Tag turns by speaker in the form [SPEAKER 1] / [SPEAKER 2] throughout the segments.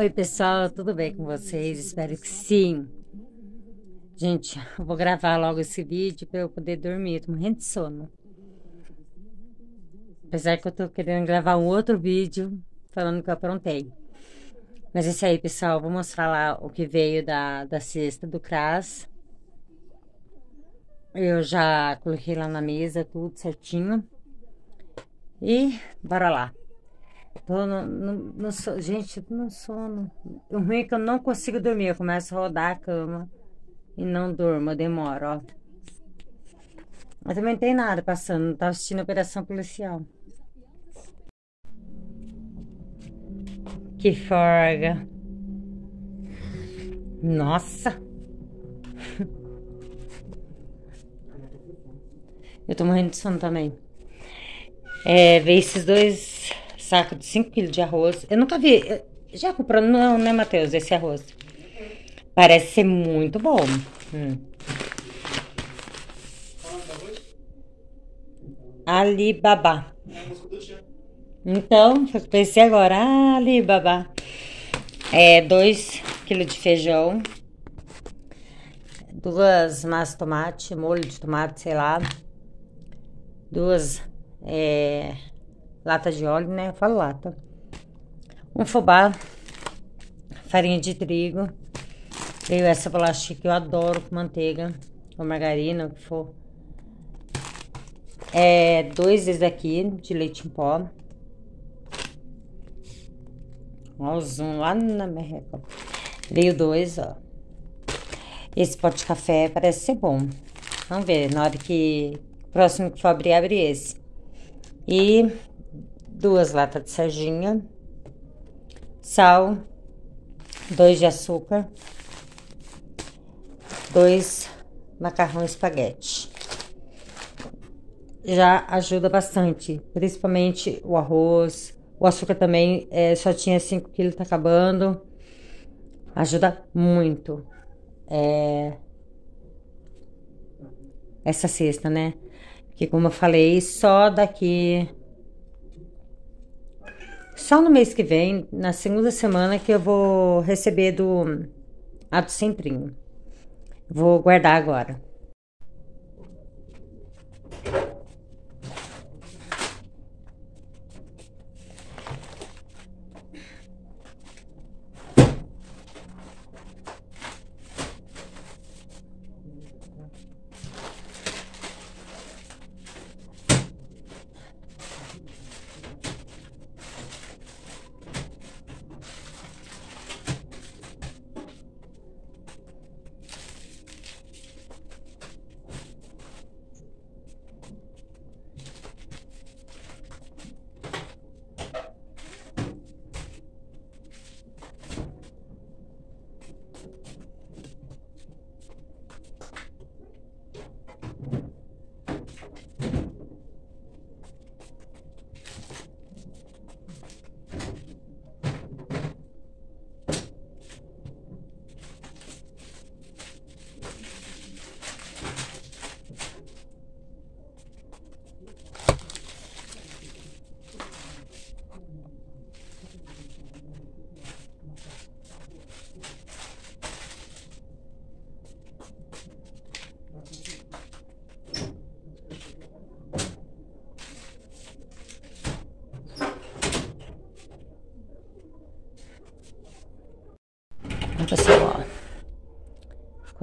[SPEAKER 1] Oi, pessoal, tudo bem com vocês? Espero que sim. Gente, eu vou gravar logo esse vídeo para eu poder dormir. Tô morrendo de sono. Apesar que eu tô querendo gravar um outro vídeo falando que eu aprontei. Mas é isso aí, pessoal. Vou mostrar lá o que veio da, da cesta do CRAS. Eu já coloquei lá na mesa tudo certinho. E bora lá. Tô no, no, no so... Gente, tô no sono. O ruim é que eu não consigo dormir. Eu começo a rodar a cama e não durmo, eu demoro, ó. Mas também não tem nada passando, não tava tá assistindo a operação policial. Que forga. Nossa! Eu tô morrendo de sono também. É, ver esses dois saco de 5 quilos de arroz. Eu nunca vi. Eh, já comprou? Não, né, Matheus? Esse arroz. Parece ser muito bom. Hum. Alibaba. Então, eu pensei agora. Alibaba. É, 2 kg de feijão. Duas massas de tomate, molho de tomate, sei lá. Duas é, lata de óleo, né? Eu falo lata. Um fubá, farinha de trigo. Veio essa bolachinha que eu adoro com manteiga ou margarina, o que for. É, dois desse daqui de leite em pó. Ó, o zoom lá na merreca. Veio dois, ó. Esse pote de café parece ser bom. Vamos ver, na hora que próximo que for abrir, abre esse. E duas latas de sardinha, sal, dois de açúcar, dois macarrão espaguete. Já ajuda bastante, principalmente o arroz. O açúcar também é, só tinha 5 quilos, tá acabando. Ajuda muito. É... Essa cesta, né? Que como eu falei, só daqui só no mês que vem, na segunda semana, que eu vou receber do, hum, a do Centrinho. Vou guardar agora.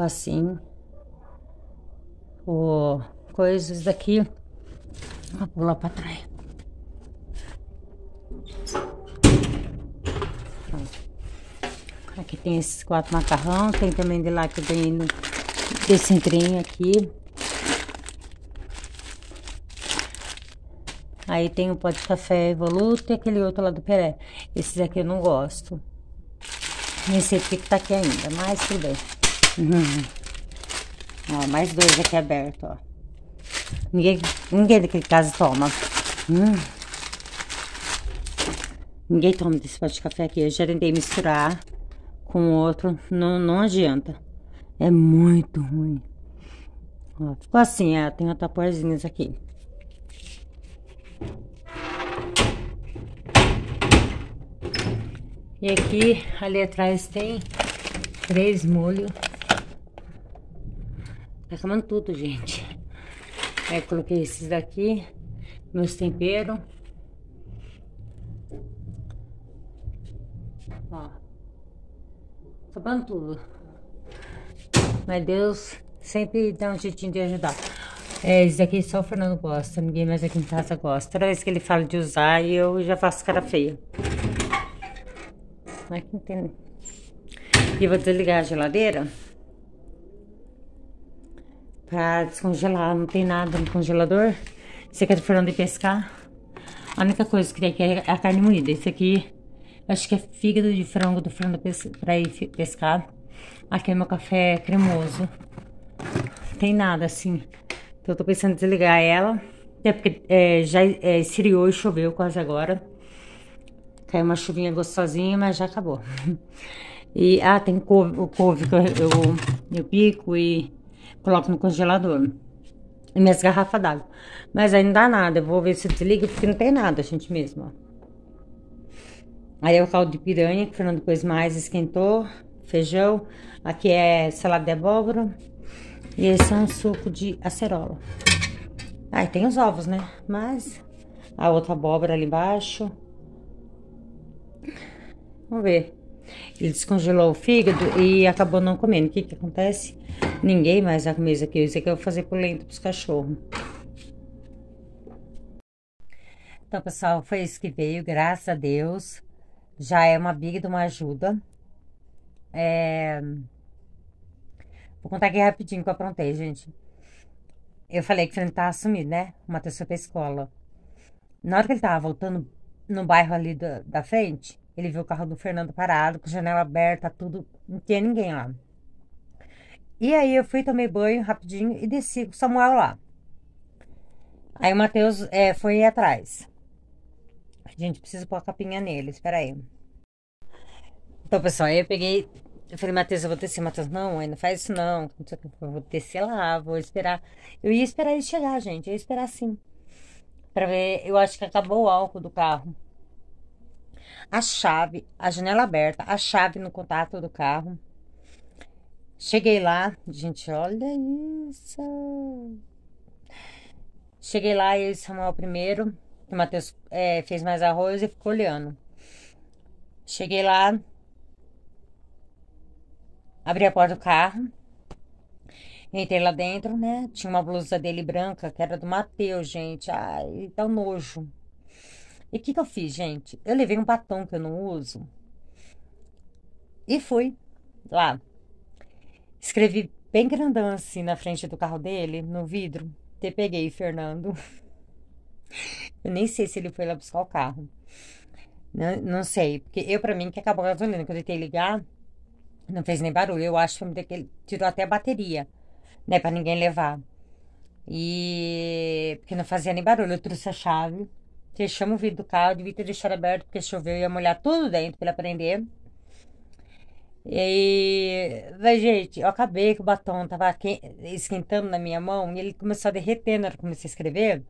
[SPEAKER 1] assim, o coisas daqui. Vou pular para trás. Aqui tem esses quatro macarrão, tem também de lá que vem desse entrinho aqui. Aí tem o pó de café evoluto e aquele outro lá do Pelé. Esses aqui eu não gosto. Nem sei porque que tá aqui ainda, mas tudo bem. Ó, mais dois aqui aberto, ó. Ninguém, ninguém daquele caso toma. Hum. Ninguém toma desse pote de café aqui. Eu já tentei misturar com outro. Não, não adianta. É muito ruim. Ó, ficou assim, ó. Tem ataporzinhas aqui. E aqui, ali atrás, tem três molhos. Tá somando tudo, gente. Aí é, coloquei esses daqui, meus temperos. Ó. Somando tá tudo. Mas Deus sempre dá um jeitinho de ajudar. É, esse daqui só o Fernando gosta, ninguém mais aqui em casa gosta. Toda vez que ele fala de usar, eu já faço cara feia. Não é que entende. E vou desligar a geladeira pra descongelar. Não tem nada no congelador. Esse aqui é do Fernando de Pescar. A única coisa que tem aqui é a carne moída. Esse aqui, acho que é fígado de frango do frango pra ir pescar. Aqui é meu café cremoso. Não tem nada assim. Então eu tô pensando em desligar ela. Até porque é, já é, é esfriou e choveu quase agora. Caiu uma chuvinha gostosinha, mas já acabou. E, ah, tem couve, o couve que eu, eu, eu pico e coloco no congelador. E minhas garrafas d'água. Mas aí não dá nada. Eu vou ver se desliga, porque não tem nada, gente mesmo. Aí é o caldo de piranha, que o Fernando pôs mais, esquentou. Feijão. Aqui é salada de abóbora. E esse é um suco de acerola. Aí tem os ovos, né? Mas a outra abóbora ali embaixo. Vamos ver. Ele descongelou o fígado e acabou não comendo. O que que acontece? Ninguém mais vai comer isso aqui. Isso aqui eu vou fazer polenta pros cachorros. Então, pessoal, foi isso que veio, graças a Deus. Já é uma big de uma ajuda. É... Vou contar aqui rapidinho que eu aprontei, gente. Eu falei que o Fernando tava sumido, né? O Matheus foi pra escola. Na hora que ele tava voltando no bairro ali da, da frente, ele viu o carro do Fernando parado, com janela aberta, tudo, não tinha ninguém lá. E aí eu fui, tomei banho rapidinho e desci com o Samuel lá. Aí o Matheus é, foi atrás. gente precisa pôr a capinha nele, espera aí. Então, pessoal, aí eu peguei. Eu falei, Matheus, eu vou descer. Matheus, não, ainda não faz isso não. Eu vou descer lá, vou esperar. Eu ia esperar ele chegar, gente. Eu ia esperar sim. Pra ver, eu acho que acabou o álcool do carro a chave, a janela aberta, a chave no contato do carro. Cheguei lá, gente, olha isso. Cheguei lá e Samuel primeiro, o Matheus é, fez mais arroz e ficou olhando. Cheguei lá, abri a porta do carro, entrei lá dentro, né? Tinha uma blusa dele branca que era do Matheus, gente. Ai, tá um nojo. E o que, que eu fiz, gente? Eu levei um batom que eu não uso e fui lá. Escrevi bem grandão assim na frente do carro dele, no vidro. Te peguei, Fernando. eu nem sei se ele foi lá buscar o carro. Não, não sei, porque eu, para mim, que acabou a gasolina. Quando eu tentei ligar, não fez nem barulho. Eu acho que ele tirou até a bateria, né, para ninguém levar. E. Porque não fazia nem barulho. Eu trouxe a chave que chama o vidro do carro, devia ter deixado aberto porque choveu e ia molhar tudo dentro para ele aprender. E daí, gente, eu acabei que o batom tava esquentando na minha mão e ele começou a derreter na hora que comecei a escrever.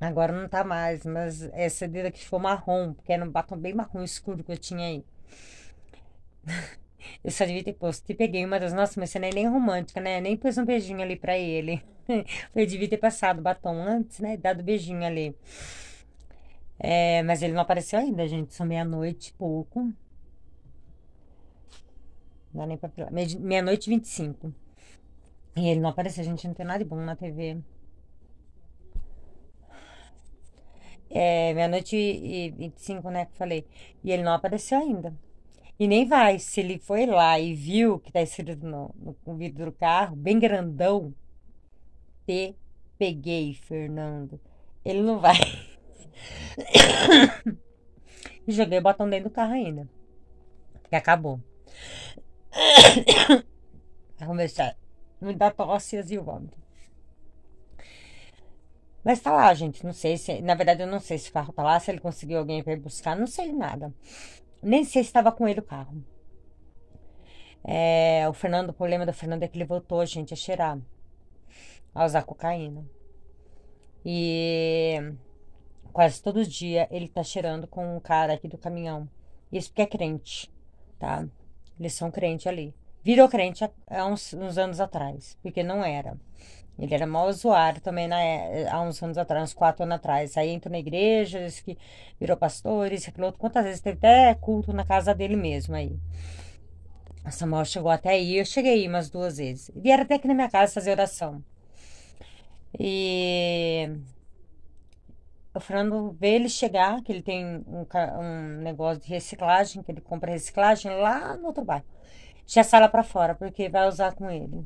[SPEAKER 1] Agora não tá mais, mas essa dedo aqui ficou marrom, porque era um batom bem marrom escuro que eu tinha aí. Eu só devia ter posto. E peguei uma das. nossas, mas você não é nem romântica, né? Nem pôs um beijinho ali pra ele. Eu devia ter passado o batom antes, né? Dado beijinho ali. É, mas ele não apareceu ainda, gente. São meia-noite pouco. Não dá nem pra. Meia-noite e 25. E ele não apareceu, a gente. Não tem nada de bom na TV. É, meia-noite e 25, né? Que falei. E ele não apareceu ainda. E nem vai. Se ele foi lá e viu que tá escrito no, no vidro do carro, bem grandão. Te peguei, Fernando. Ele não vai. e joguei o botão dentro do carro ainda. E acabou. Vai começar. Me dá tosse e o vômito. Mas tá lá, gente. Não sei se. Na verdade, eu não sei se o carro tá lá, se ele conseguiu alguém pra ir buscar. Não sei nada. Nem sei se estava com ele o carro. É, o Fernando, o problema do Fernando é que ele voltou, gente, a cheirar. A usar cocaína. E Quase todo dia ele tá cheirando com um cara aqui do caminhão. Isso porque é crente, tá? Eles são crente ali. Virou crente há uns, uns anos atrás, porque não era. Ele era mau usuário também na, é, há uns anos atrás, uns quatro anos atrás. Aí entrou na igreja, disse que virou pastor, isso, aquilo, outro. Quantas vezes teve até culto na casa dele mesmo aí. A Samuel chegou até aí, eu cheguei aí umas duas vezes. Vieram até aqui na minha casa fazer oração. E o tá Fernando vê ele chegar, que ele tem um, um negócio de reciclagem, que ele compra reciclagem lá no outro bairro. Já sai lá pra fora, porque vai usar com ele.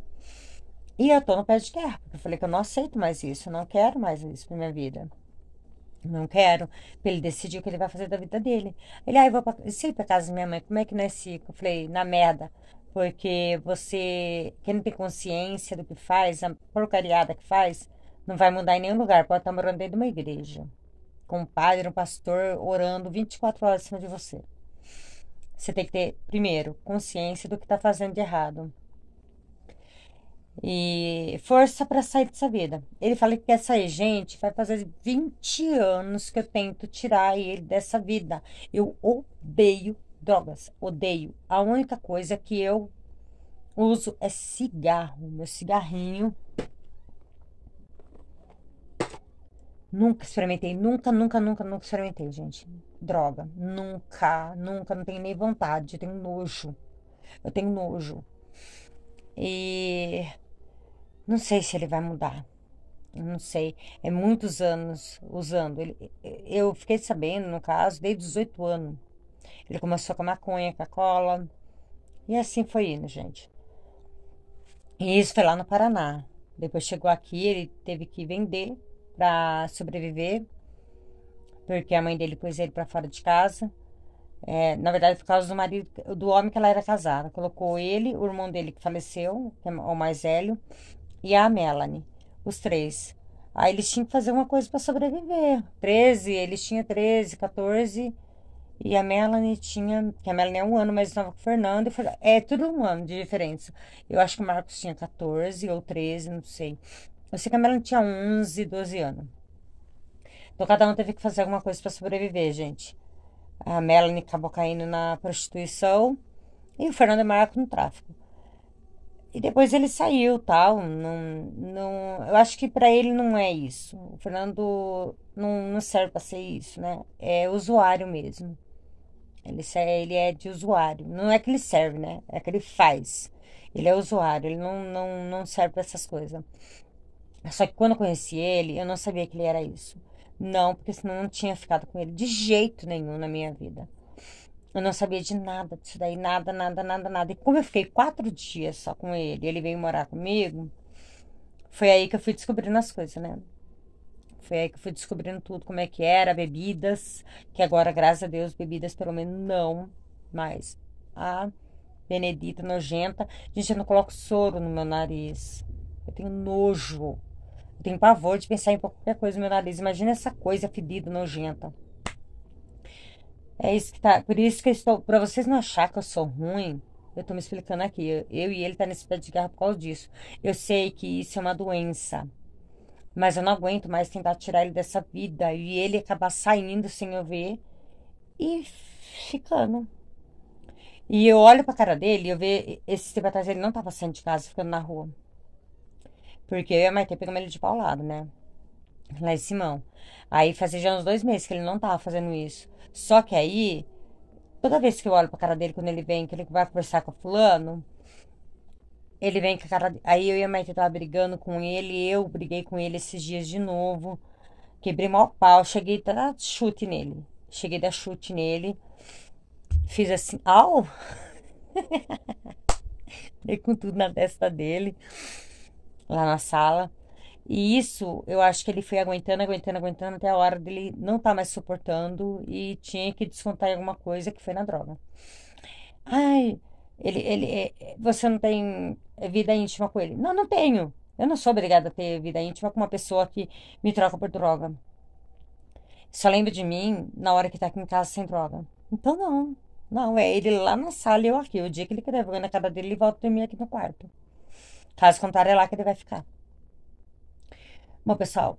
[SPEAKER 1] E eu tô no pé de guerra, porque eu falei que eu não aceito mais isso, eu não quero mais isso pra minha vida. Não quero. Ele decidiu o que ele vai fazer da vida dele. Ele, ah, eu vou pra, ir pra casa da minha mãe, como é que é fica? Eu falei, na merda. Porque você, quem não tem consciência do que faz, a porcariada que faz, não vai mudar em nenhum lugar. Pode estar tá morando dentro de uma igreja um padre, um pastor orando 24 horas em cima de você. Você tem que ter, primeiro, consciência do que está fazendo de errado. E força para sair dessa vida. Ele fala que quer sair, gente. Vai fazer 20 anos que eu tento tirar ele dessa vida. Eu odeio drogas, odeio. A única coisa que eu uso é cigarro, meu cigarrinho Nunca experimentei, nunca, nunca, nunca, nunca experimentei, gente. Droga, nunca, nunca, não tenho nem vontade, eu tenho nojo. Eu tenho nojo. E não sei se ele vai mudar. Não sei, é muitos anos usando. Ele, eu fiquei sabendo, no caso, desde 18 anos. Ele começou com a maconha, com a cola. E assim foi indo, gente. E isso foi lá no Paraná. Depois chegou aqui, ele teve que vender para sobreviver, porque a mãe dele pôs ele para fora de casa. É, na verdade, por causa do marido, do homem que ela era casada. Colocou ele, o irmão dele que faleceu, que é o mais velho, e a Melanie, os três. Aí eles tinham que fazer uma coisa para sobreviver. 13, eles tinham 13, 14. E a Melanie tinha. Que a Melanie é um ano mais nova que o Fernando. Foi, é tudo um ano de diferença. Eu acho que o Marcos tinha 14 ou 13, não sei. Eu sei que a Melanie tinha 11, 12 anos. Então cada um teve que fazer alguma coisa para sobreviver, gente. A Melanie acabou caindo na prostituição e o Fernando é Marco no tráfico. E depois ele saiu, tal, não, não, eu acho que para ele não é isso. O Fernando não, não serve para ser isso, né? É usuário mesmo. Ele, ele é de usuário. Não é que ele serve, né? É que ele faz. Ele é usuário, ele não, não, não serve para essas coisas. Só que quando eu conheci ele, eu não sabia que ele era isso. Não, porque senão eu não tinha ficado com ele de jeito nenhum na minha vida. Eu não sabia de nada disso daí, nada, nada, nada, nada. E como eu fiquei quatro dias só com ele, ele veio morar comigo, foi aí que eu fui descobrindo as coisas, né? Foi aí que eu fui descobrindo tudo, como é que era, bebidas, que agora, graças a Deus, bebidas pelo menos não mais. A Benedita nojenta. Gente, eu não coloco soro no meu nariz. Eu tenho nojo tenho pavor de pensar em qualquer coisa no meu nariz. Imagina essa coisa fedida, nojenta. É isso que tá. Por isso que eu estou. Pra vocês não achar que eu sou ruim, eu tô me explicando aqui. Eu, eu e ele tá nesse pé de guerra por causa disso. Eu sei que isso é uma doença. Mas eu não aguento mais tentar tirar ele dessa vida. E ele acabar saindo sem eu ver e ficando. E eu olho pra cara dele e eu vejo. Esse tempo atrás ele não tava saindo de casa, ficando na rua. Porque eu e a Maite pegamos ele de paulado, né? Lá em Simão. Aí fazia já uns dois meses que ele não tava fazendo isso. Só que aí, toda vez que eu olho pra cara dele, quando ele vem, que ele vai conversar com o fulano, ele vem com a cara. Aí eu e a Maite tava brigando com ele, eu briguei com ele esses dias de novo. Quebrei mal pau, cheguei a dar chute nele. Cheguei a dar chute nele. Fiz assim, au! Dei com tudo na testa dele lá na sala. E isso, eu acho que ele foi aguentando, aguentando, aguentando até a hora dele não estar tá mais suportando e tinha que descontar em alguma coisa que foi na droga. Ai, ele, ele, é, você não tem vida íntima com ele? Não, não tenho. Eu não sou obrigada a ter vida íntima com uma pessoa que me troca por droga. Só lembra de mim na hora que tá aqui em casa sem droga. Então não, não, é ele lá na sala e eu aqui. O dia que ele quiser vergonha na cara dele, ele volta dormir aqui no quarto. Caso contrário, é lá que ele vai ficar. Bom, pessoal,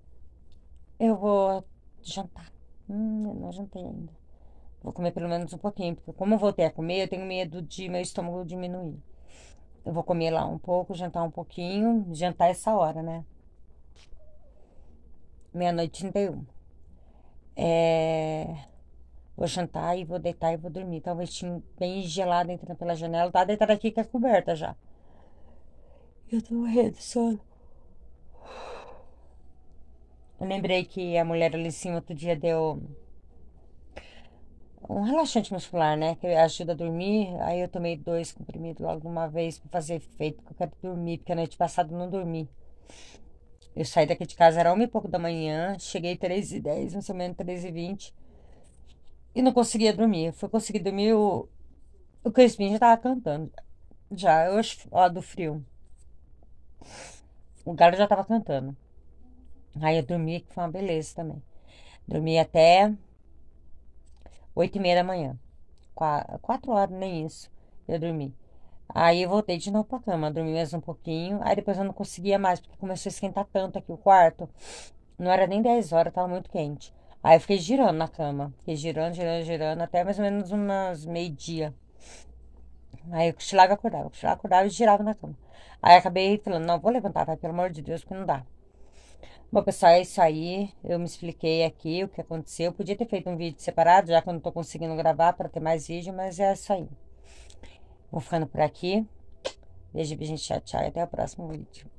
[SPEAKER 1] eu vou jantar. Hum, eu não jantei ainda. Vou comer pelo menos um pouquinho, porque como eu voltei a comer, eu tenho medo de meu estômago diminuir. Eu vou comer lá um pouco, jantar um pouquinho, jantar essa hora, né? Meia-noite 31. É... Vou jantar e vou deitar e vou dormir. Tá um vestinho bem gelado entrando pela janela. Tá deitada aqui que é coberta já. Eu tô morrendo de sono. Eu lembrei que a mulher ali sim outro dia deu um relaxante muscular, né? Que ajuda a dormir. Aí eu tomei dois comprimidos logo de uma vez pra fazer efeito, porque eu quero dormir, porque a noite passada eu não dormi. Eu saí daqui de casa, era uma e pouco da manhã, cheguei três e 10, mais ou menos três e 20. E não conseguia dormir. Eu fui conseguir dormir, o, o Crispim já tava cantando. Já, eu acho, ó, do frio. O galo já tava cantando. Aí eu dormi, que foi uma beleza também. Dormi até oito e meia da manhã. Qu quatro horas, nem isso. Eu dormi. Aí eu voltei de novo pra cama, dormi mais um pouquinho. Aí depois eu não conseguia mais, porque começou a esquentar tanto aqui o quarto. Não era nem 10 horas, tava muito quente. Aí eu fiquei girando na cama. Fiquei girando, girando, girando, até mais ou menos umas meio-dia. Aí eu cochilava e acordava, cochilava, acordava e girava na cama. Aí acabei falando, não, vou levantar, vai, tá? Pelo amor de Deus, porque não dá. Bom, pessoal, é isso aí. Eu me expliquei aqui o que aconteceu. Eu podia ter feito um vídeo separado, já que eu não tô conseguindo gravar para ter mais vídeo, mas é isso aí. Vou ficando por aqui. Beijo, gente. Tchau, tchau. E até o próximo vídeo.